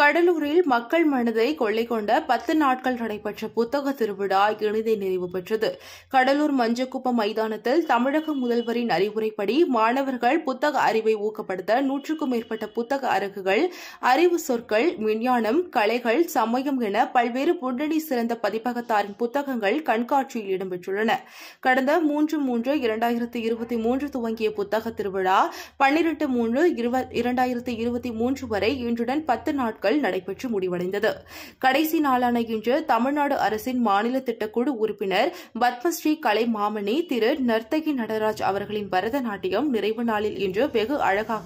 கடலூரில் மக்கள் மனதை கொள்ளை கொண்ட பத்து நாட்கள் நடைபெற்ற புத்தக திருவிழா இனிதை நிறைவு பெற்றது கடலூர் மஞ்சக்குப்பம் மைதானத்தில் தமிழக முதல்வரின் அறிவுரைப்படி மாணவர்கள் புத்தக அறிவை ஊக்கப்படுத்த நூற்றுக்கும் மேற்பட்ட புத்தக அரங்குகள் அறிவு சொற்கள் விஞ்ஞானம் கலைகள் சமயம் என பல்வேறு புன்னணி சிறந்த பதிப்பகத்தாரின் புத்தகங்கள் கண்காட்சியில் இடம்பெற்றுள்ளன கடந்த மூன்று மூன்று இரண்டாயிரத்தி இருபத்தி மூன்று துவங்கிய புத்தக திருவிழா பன்னிரண்டு மூன்று இரண்டாயிரத்தி இருபத்தி மூன்று வரை இன்றுடன் பத்து நாட்கள் பேச்சுக்கள் நடைபெற்று முடிவடைந்தது கடைசி நாளான இன்று தமிழ்நாடு அரசின் மாநில திட்டக்குழு உறுப்பினர் பத்மஸ்ரீ கலை மாமணி திரு நர்த்தகி நடராஜ் அவர்களின் பரதநாட்டியம் நிறைவு நாளில் இன்று வெகு அழகாக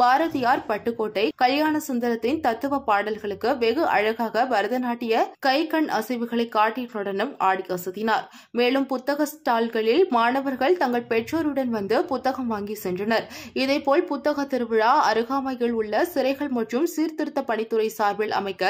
பாரதியார் பட்டுக்கோட்டை கல்யாண சுந்தரத்தின் தத்துவ பாடல்களுக்கு வெகு அழகாக பரதநாட்டிய கை கண் அசைவுகளை காட்டியதுடனும் ஆடி அசத்தினார் மேலும் புத்தக ஸ்டால்களில் மாணவர்கள் தங்கள் பெற்றோருடன் வந்து புத்தகம் வாங்கி சென்றனர் இதேபோல் புத்தக திருவிழா அருகாமையில் உள்ள சிறைகள் மற்றும் சீர்திருத்த பணித்துறை காவல்துறை சார்பில் அமைக்க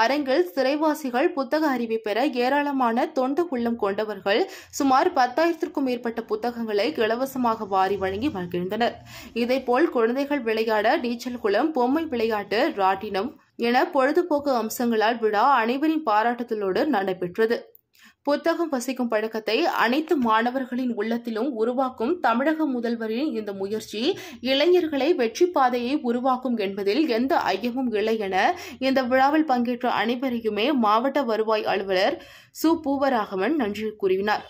அரங்கில் சிறைவாசிகள் புத்தக அறிவை பெற ஏராளமான தொண்டு உள்ளம் கொண்டவர்கள் சுமார் பத்தாயிரத்திற்கும் மேற்பட்ட புத்தகங்களை இலவசமாக வாரி வழங்கி வருகின்றனர் இதேபோல் குழந்தைகள் விளையாட நீச்சல் குளம் பொம்மை விளையாட்டு ராட்டினம் என பொழுதுபோக்கு அம்சங்களால் விழா அனைவரின் பாராட்டுதலோடு நடைபெற்றது புத்தகம் வசிக்கும் பழக்கத்தை அனைத்து மாணவர்களின் உள்ளத்திலும் உருவாக்கும் தமிழக முதல்வரின் இந்த முயற்சி இளைஞர்களை வெற்றி பாதையை உருவாக்கும் என்பதில் எந்த ஐயமும் இல்லை என இந்த விழாவில் பங்கேற்ற அனைவரையுமே மாவட்ட வருவாய் அலுவலர் சு பூவராகவன் நன்றி கூறினாா்